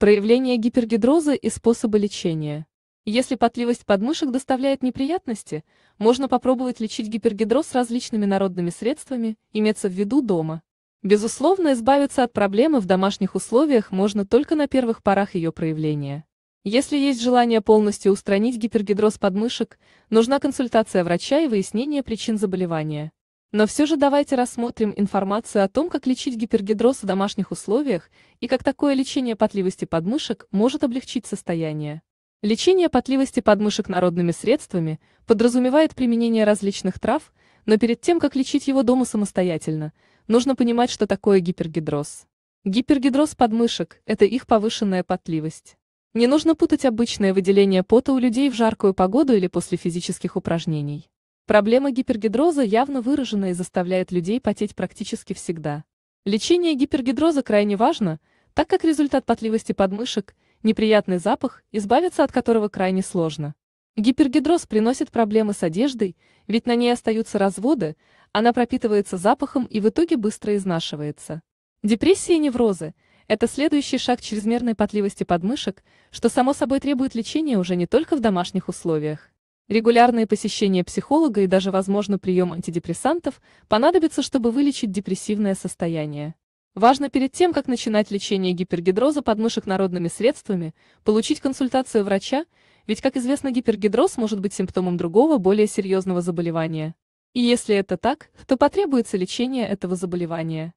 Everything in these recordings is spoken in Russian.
Проявление гипергидроза и способы лечения. Если потливость подмышек доставляет неприятности, можно попробовать лечить гипергидроз различными народными средствами, имеется в виду дома. Безусловно, избавиться от проблемы в домашних условиях можно только на первых порах ее проявления. Если есть желание полностью устранить гипергидроз подмышек, нужна консультация врача и выяснение причин заболевания. Но все же давайте рассмотрим информацию о том, как лечить гипергидроз в домашних условиях и как такое лечение потливости подмышек может облегчить состояние. Лечение потливости подмышек народными средствами подразумевает применение различных трав, но перед тем, как лечить его дома самостоятельно, нужно понимать, что такое гипергидроз. Гипергидроз подмышек – это их повышенная потливость. Не нужно путать обычное выделение пота у людей в жаркую погоду или после физических упражнений. Проблема гипергидроза явно выражена и заставляет людей потеть практически всегда. Лечение гипергидроза крайне важно, так как результат потливости подмышек – неприятный запах, избавиться от которого крайне сложно. Гипергидроз приносит проблемы с одеждой, ведь на ней остаются разводы, она пропитывается запахом и в итоге быстро изнашивается. Депрессия и неврозы – это следующий шаг чрезмерной потливости подмышек, что само собой требует лечения уже не только в домашних условиях. Регулярные посещения психолога и даже, возможно, прием антидепрессантов понадобится, чтобы вылечить депрессивное состояние. Важно перед тем, как начинать лечение гипергидроза подмышек народными средствами, получить консультацию врача, ведь, как известно, гипергидроз может быть симптомом другого, более серьезного заболевания. И если это так, то потребуется лечение этого заболевания.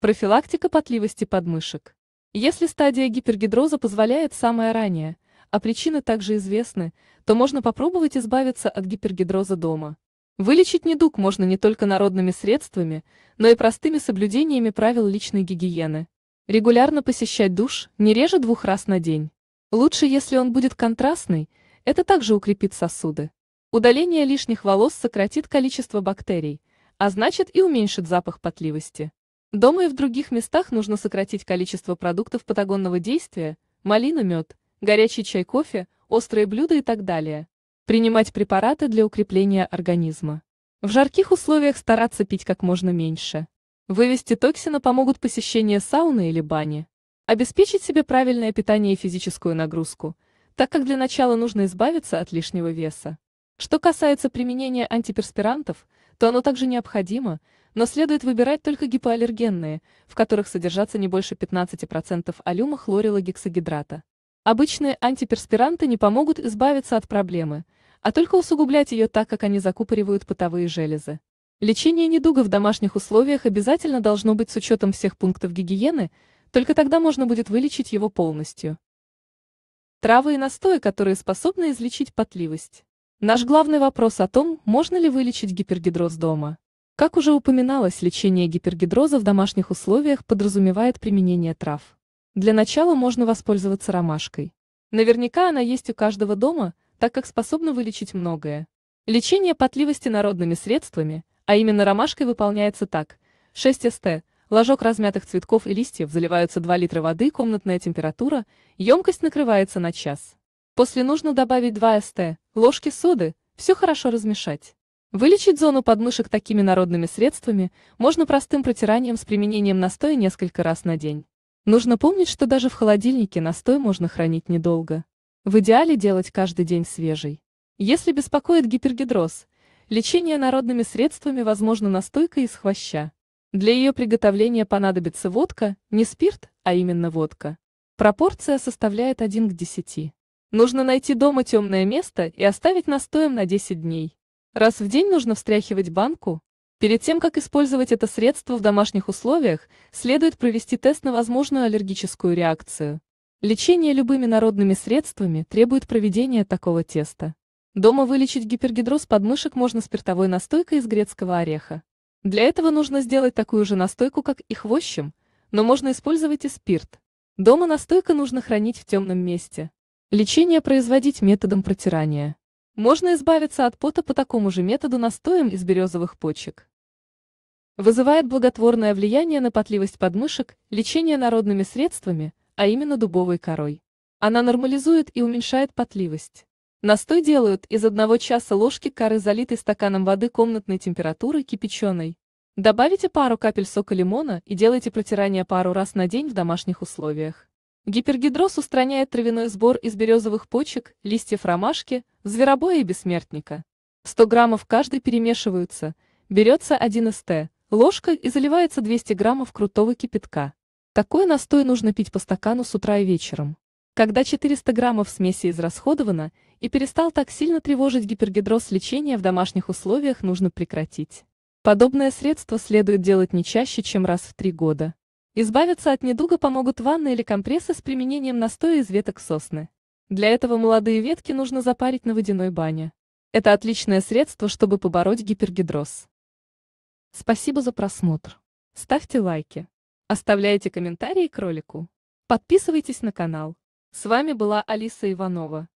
Профилактика потливости подмышек. Если стадия гипергидроза позволяет самое ранее – а причины также известны, то можно попробовать избавиться от гипергидроза дома. Вылечить недуг можно не только народными средствами, но и простыми соблюдениями правил личной гигиены. Регулярно посещать душ не реже двух раз на день. Лучше, если он будет контрастный, это также укрепит сосуды. Удаление лишних волос сократит количество бактерий, а значит и уменьшит запах потливости. Дома и в других местах нужно сократить количество продуктов патагонного действия, малина, мед горячий чай, кофе, острые блюда и так далее. Принимать препараты для укрепления организма. В жарких условиях стараться пить как можно меньше. Вывести токсины помогут посещение сауны или бани. Обеспечить себе правильное питание и физическую нагрузку, так как для начала нужно избавиться от лишнего веса. Что касается применения антиперспирантов, то оно также необходимо, но следует выбирать только гипоаллергенные, в которых содержатся не больше 15% алюма хлорила гексогидрата. Обычные антиперспиранты не помогут избавиться от проблемы, а только усугублять ее так, как они закупоривают потовые железы. Лечение недуга в домашних условиях обязательно должно быть с учетом всех пунктов гигиены, только тогда можно будет вылечить его полностью. Травы и настои, которые способны излечить потливость. Наш главный вопрос о том, можно ли вылечить гипергидроз дома. Как уже упоминалось, лечение гипергидроза в домашних условиях подразумевает применение трав. Для начала можно воспользоваться ромашкой. Наверняка она есть у каждого дома, так как способна вылечить многое. Лечение потливости народными средствами, а именно ромашкой выполняется так. 6 ст. Ложок размятых цветков и листьев заливаются 2 литра воды, комнатная температура, емкость накрывается на час. После нужно добавить 2 ст. Ложки соды, все хорошо размешать. Вылечить зону подмышек такими народными средствами можно простым протиранием с применением настоя несколько раз на день. Нужно помнить, что даже в холодильнике настой можно хранить недолго. В идеале делать каждый день свежий. Если беспокоит гипергидроз, лечение народными средствами возможно настойка из хвоща. Для ее приготовления понадобится водка, не спирт, а именно водка. Пропорция составляет 1 к 10. Нужно найти дома темное место и оставить настоем на 10 дней. Раз в день нужно встряхивать банку, Перед тем, как использовать это средство в домашних условиях, следует провести тест на возможную аллергическую реакцию. Лечение любыми народными средствами требует проведения такого теста. Дома вылечить гипергидроз подмышек можно спиртовой настойкой из грецкого ореха. Для этого нужно сделать такую же настойку, как и хвощем, но можно использовать и спирт. Дома настойка нужно хранить в темном месте. Лечение производить методом протирания. Можно избавиться от пота по такому же методу настоем из березовых почек. Вызывает благотворное влияние на потливость подмышек, лечение народными средствами, а именно дубовой корой. Она нормализует и уменьшает потливость. Настой делают из одного часа ложки коры, залитой стаканом воды комнатной температуры, кипяченой. Добавите пару капель сока лимона и делайте протирание пару раз на день в домашних условиях. Гипергидроз устраняет травяной сбор из березовых почек, листьев ромашки, зверобоя и бессмертника. 100 граммов каждый перемешиваются, берется один из т Ложка и заливается 200 граммов крутого кипятка. Такой настой нужно пить по стакану с утра и вечером. Когда 400 граммов смеси израсходовано и перестал так сильно тревожить гипергидроз, лечение в домашних условиях нужно прекратить. Подобное средство следует делать не чаще, чем раз в три года. Избавиться от недуга помогут ванны или компрессы с применением настоя из веток сосны. Для этого молодые ветки нужно запарить на водяной бане. Это отличное средство, чтобы побороть гипергидроз. Спасибо за просмотр. Ставьте лайки. Оставляйте комментарии к ролику. Подписывайтесь на канал. С вами была Алиса Иванова.